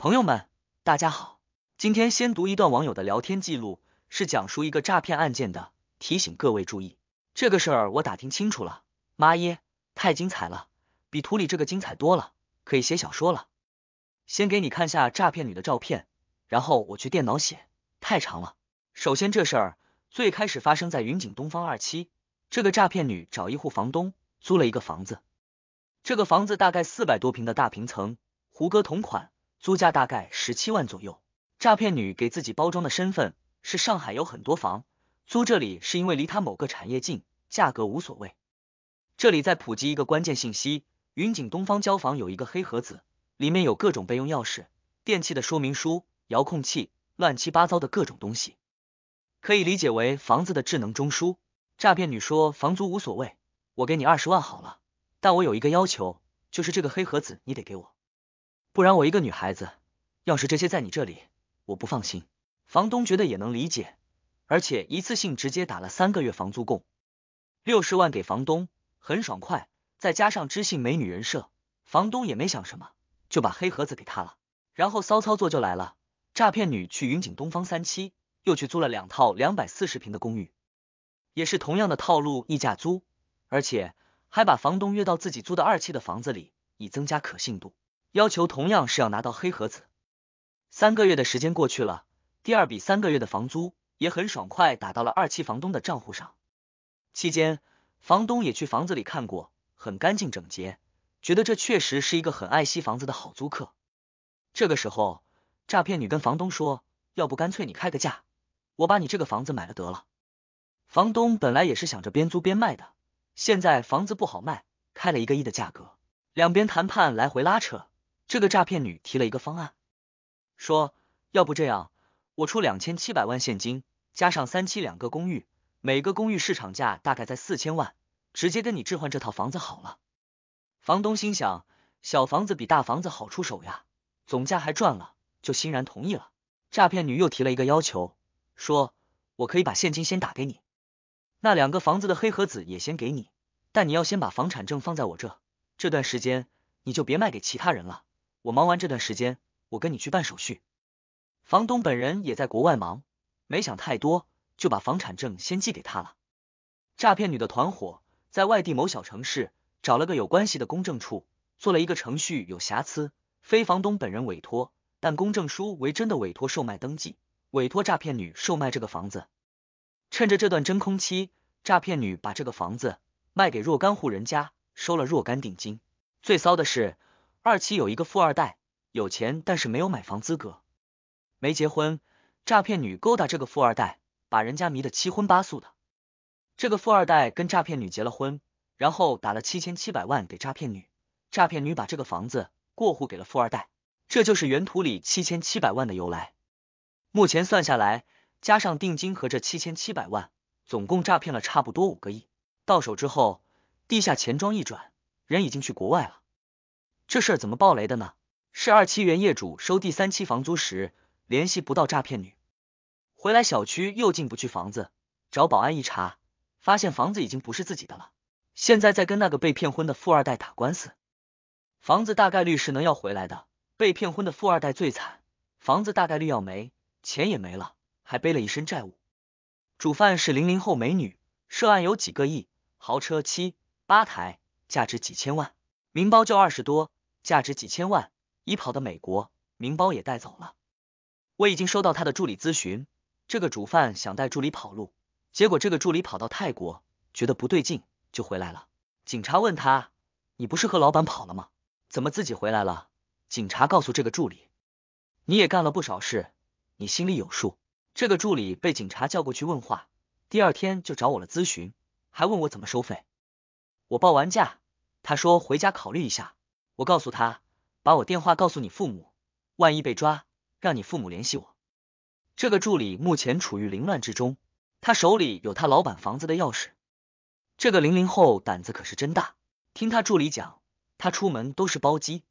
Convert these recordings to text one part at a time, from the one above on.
朋友们，大家好，今天先读一段网友的聊天记录，是讲述一个诈骗案件的，提醒各位注意这个事儿。我打听清楚了，妈耶，太精彩了，比图里这个精彩多了，可以写小说了。先给你看下诈骗女的照片，然后我去电脑写，太长了。首先这事儿最开始发生在云锦东方二期，这个诈骗女找一户房东租了一个房子，这个房子大概四百多平的大平层，胡歌同款。租价大概十七万左右，诈骗女给自己包装的身份是上海有很多房，租这里是因为离她某个产业近，价格无所谓。这里再普及一个关键信息：云锦东方交房有一个黑盒子，里面有各种备用钥匙、电器的说明书、遥控器，乱七八糟的各种东西，可以理解为房子的智能中枢。诈骗女说房租无所谓，我给你二十万好了，但我有一个要求，就是这个黑盒子你得给我。不然我一个女孩子，要是这些在你这里，我不放心。房东觉得也能理解，而且一次性直接打了三个月房租共六十万给房东，很爽快。再加上知性美女人设，房东也没想什么，就把黑盒子给他了。然后骚操作就来了，诈骗女去云锦东方三期，又去租了两套两百四十平的公寓，也是同样的套路，溢价租，而且还把房东约到自己租的二期的房子里，以增加可信度。要求同样是要拿到黑盒子。三个月的时间过去了，第二笔三个月的房租也很爽快打到了二期房东的账户上。期间，房东也去房子里看过，很干净整洁，觉得这确实是一个很爱惜房子的好租客。这个时候，诈骗女跟房东说：“要不干脆你开个价，我把你这个房子买了得了。”房东本来也是想着边租边卖的，现在房子不好卖，开了一个亿的价格，两边谈判来回拉扯。这个诈骗女提了一个方案，说：“要不这样，我出两千七百万现金，加上三期两个公寓，每个公寓市场价大概在四千万，直接跟你置换这套房子好了。”房东心想：“小房子比大房子好出手呀，总价还赚了，就欣然同意了。”诈骗女又提了一个要求，说：“我可以把现金先打给你，那两个房子的黑盒子也先给你，但你要先把房产证放在我这，这段时间你就别卖给其他人了。”我忙完这段时间，我跟你去办手续。房东本人也在国外忙，没想太多，就把房产证先寄给他了。诈骗女的团伙在外地某小城市找了个有关系的公证处，做了一个程序有瑕疵、非房东本人委托，但公证书为真的委托售卖登记，委托诈骗女售卖这个房子。趁着这段真空期，诈骗女把这个房子卖给若干户人家，收了若干定金。最骚的是。二期有一个富二代，有钱但是没有买房资格，没结婚，诈骗女勾搭这个富二代，把人家迷得七荤八素的。这个富二代跟诈骗女结了婚，然后打了七千七百万给诈骗女，诈骗女把这个房子过户给了富二代，这就是原图里七千七百万的由来。目前算下来，加上定金和这七千七百万，总共诈骗了差不多五个亿。到手之后，地下钱庄一转，人已经去国外了。这事儿怎么爆雷的呢？是二期原业主收第三期房租时联系不到诈骗女，回来小区又进不去房子，找保安一查，发现房子已经不是自己的了。现在在跟那个被骗婚的富二代打官司，房子大概率是能要回来的。被骗婚的富二代最惨，房子大概率要没，钱也没了，还背了一身债务。主犯是零零后美女，涉案有几个亿，豪车七八台，价值几千万，名包就二十多。价值几千万，已跑的美国名包也带走了。我已经收到他的助理咨询，这个主犯想带助理跑路，结果这个助理跑到泰国，觉得不对劲，就回来了。警察问他：“你不是和老板跑了吗？怎么自己回来了？”警察告诉这个助理：“你也干了不少事，你心里有数。”这个助理被警察叫过去问话，第二天就找我了咨询，还问我怎么收费。我报完价，他说回家考虑一下。我告诉他，把我电话告诉你父母，万一被抓，让你父母联系我。这个助理目前处于凌乱之中，他手里有他老板房子的钥匙。这个零零后胆子可是真大，听他助理讲，他出门都是包机，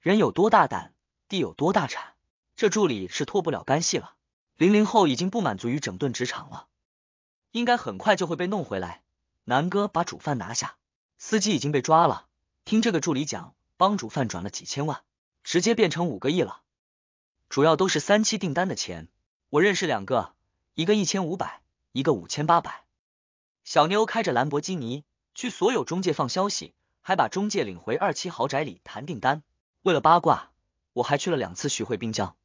人有多大胆，地有多大产。这助理是脱不了干系了。零零后已经不满足于整顿职场了，应该很快就会被弄回来。南哥把主犯拿下，司机已经被抓了。听这个助理讲。帮主贩转了几千万，直接变成五个亿了，主要都是三期订单的钱。我认识两个，一个一千五百，一个五千八百。小妞开着兰博基尼去所有中介放消息，还把中介领回二期豪宅里谈订单。为了八卦，我还去了两次徐汇滨江。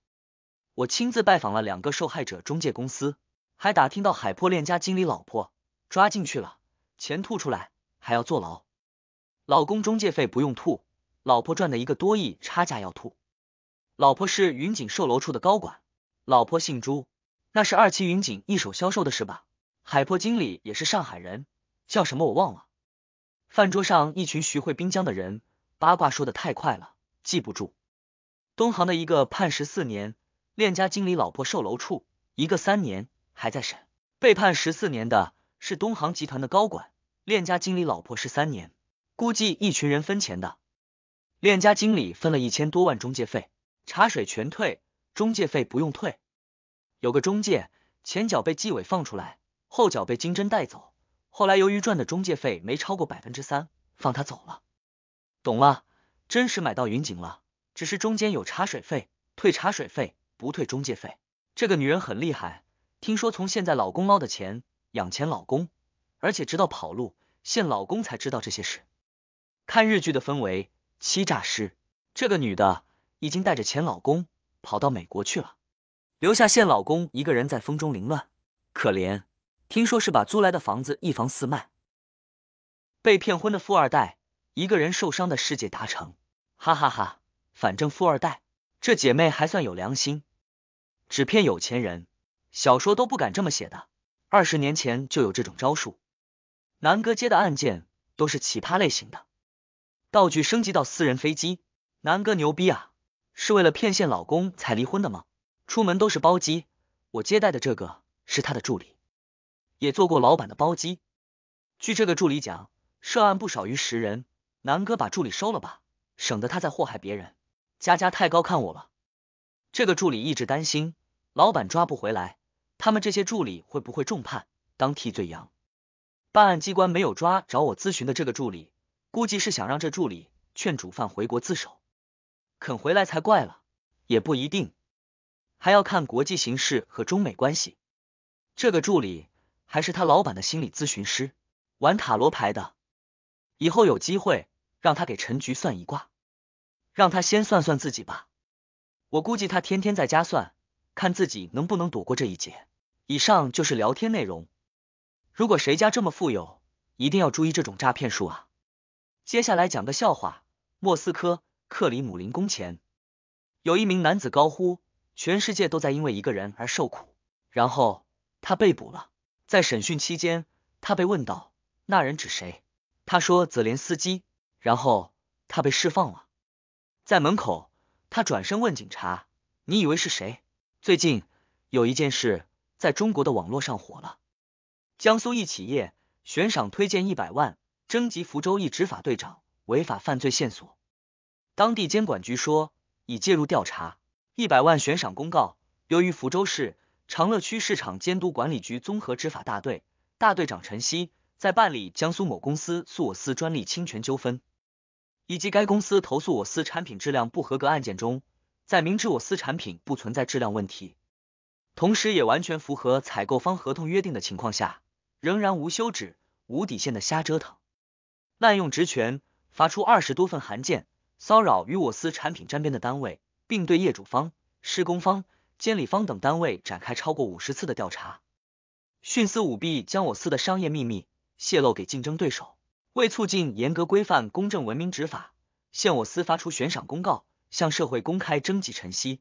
我亲自拜访了两个受害者中介公司，还打听到海珀链家经理老婆抓进去了，钱吐出来还要坐牢，老公中介费不用吐。老婆赚的一个多亿差价要吐。老婆是云锦售楼处的高管，老婆姓朱，那是二期云锦一手销售的是吧？海珀经理也是上海人，叫什么我忘了。饭桌上一群徐汇滨江的人八卦说的太快了，记不住。东航的一个判十四年，链家经理老婆售楼处一个三年还在审，被判十四年的，是东航集团的高管，链家经理老婆是三年，估计一群人分钱的。链家经理分了一千多万中介费，茶水全退，中介费不用退。有个中介前脚被纪委放出来，后脚被金针带走。后来由于赚的中介费没超过百分之三，放他走了。懂了，真实买到云锦了，只是中间有茶水费，退茶水费不退中介费。这个女人很厉害，听说从现在老公捞的钱养前老公，而且直到跑路，现老公才知道这些事。看日剧的氛围。欺诈师，这个女的已经带着前老公跑到美国去了，留下现老公一个人在风中凌乱，可怜。听说是把租来的房子一房四卖。被骗婚的富二代，一个人受伤的世界达成，哈哈哈。反正富二代，这姐妹还算有良心，只骗有钱人，小说都不敢这么写的。二十年前就有这种招数。南哥接的案件都是奇葩类型的。道具升级到私人飞机，南哥牛逼啊！是为了骗现老公才离婚的吗？出门都是包机，我接待的这个是他的助理，也做过老板的包机。据这个助理讲，涉案不少于十人，南哥把助理收了吧，省得他再祸害别人。佳佳太高看我了，这个助理一直担心老板抓不回来，他们这些助理会不会重判当替罪羊？办案机关没有抓找我咨询的这个助理。估计是想让这助理劝主犯回国自首，肯回来才怪了，也不一定，还要看国际形势和中美关系。这个助理还是他老板的心理咨询师，玩塔罗牌的，以后有机会让他给陈局算一卦，让他先算算自己吧。我估计他天天在家算，看自己能不能躲过这一劫。以上就是聊天内容。如果谁家这么富有，一定要注意这种诈骗术啊！接下来讲个笑话。莫斯科克里姆林宫前，有一名男子高呼：“全世界都在因为一个人而受苦。”然后他被捕了。在审讯期间，他被问到：“那人指谁？”他说：“泽连斯基。”然后他被释放了。在门口，他转身问警察：“你以为是谁？”最近有一件事在中国的网络上火了：江苏一企业悬赏推荐一百万。征集福州一执法队长违法犯罪线索，当地监管局说已介入调查。一百万悬赏公告，由于福州市长乐区市场监督管理局综合执法大队大队长陈曦，在办理江苏某公司诉我司专利侵权纠纷，以及该公司投诉我司产品质量不合格案件中，在明知我司产品不存在质量问题，同时也完全符合采购方合同约定的情况下，仍然无休止、无底线的瞎折腾。滥用职权，发出二十多份函件，骚扰与我司产品沾边的单位，并对业主方、施工方、监理方等单位展开超过五十次的调查。徇私舞弊，将我司的商业秘密泄露给竞争对手。为促进严格规范公正文明执法，现我司发出悬赏公告，向社会公开征集晨曦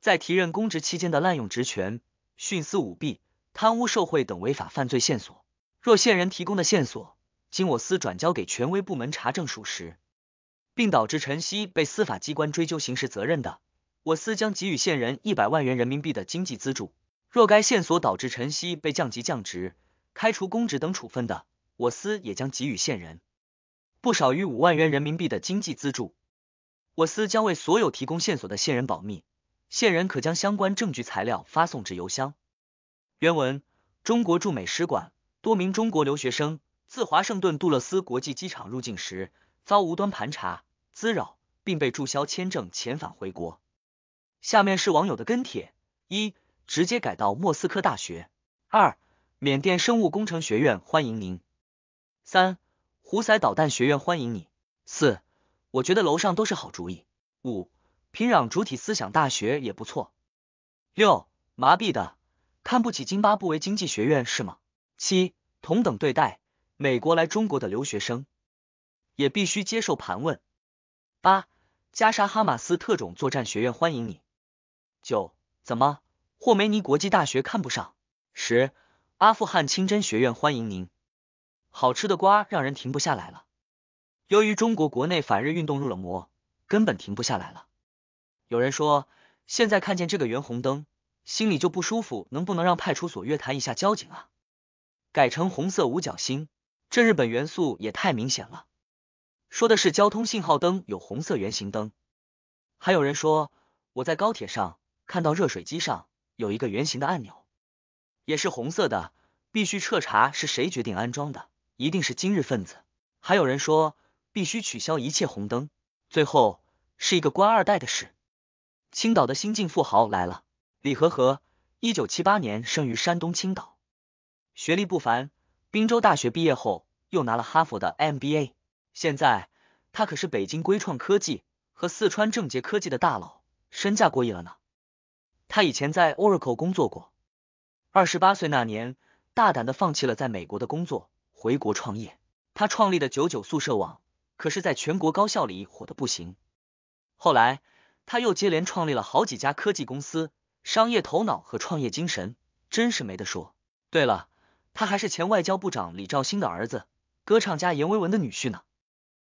在提任公职期间的滥用职权、徇私舞弊、贪污受贿等违法犯罪线索。若线人提供的线索，经我司转交给权威部门查证属实，并导致陈曦被司法机关追究刑事责任的，我司将给予线人一百万元人民币的经济资助。若该线索导致陈曦被降级、降职、开除公职等处分的，我司也将给予线人不少于五万元人民币的经济资助。我司将为所有提供线索的线人保密，线人可将相关证据材料发送至邮箱。原文：中国驻美使馆多名中国留学生。自华盛顿杜勒斯国际机场入境时遭无端盘查滋扰，并被注销签证遣返回国。下面是网友的跟帖：一、直接改到莫斯科大学；二、缅甸生物工程学院欢迎您；三、胡塞导弹学院欢迎你；四、我觉得楼上都是好主意；五、平壤主体思想大学也不错；六、麻痹的，看不起津巴布韦经济学院是吗？七、同等对待。美国来中国的留学生也必须接受盘问。八、加沙哈马斯特种作战学院欢迎你。九、怎么霍梅尼国际大学看不上？十、阿富汗清真学院欢迎您。好吃的瓜让人停不下来了。由于中国国内反日运动入了魔，根本停不下来了。有人说，现在看见这个圆红灯，心里就不舒服。能不能让派出所约谈一下交警啊？改成红色五角星。这日本元素也太明显了，说的是交通信号灯有红色圆形灯，还有人说我在高铁上看到热水机上有一个圆形的按钮，也是红色的，必须彻查是谁决定安装的，一定是今日分子。还有人说必须取消一切红灯。最后是一个官二代的事，青岛的新晋富豪来了，李和和，一九七八年生于山东青岛，学历不凡。滨州大学毕业后，又拿了哈佛的 MBA，现在他可是北京硅创科技和四川正捷科技的大佬，身价过亿了呢。他以前在 Oracle 工作过，二十八岁那年，大胆的放弃了在美国的工作，回国创业。他创立的九九宿舍网，可是在全国高校里火的不行。后来他又接连创立了好几家科技公司，商业头脑和创业精神真是没得说。对了。他还是前外交部长李肇星的儿子，歌唱家阎维文的女婿呢。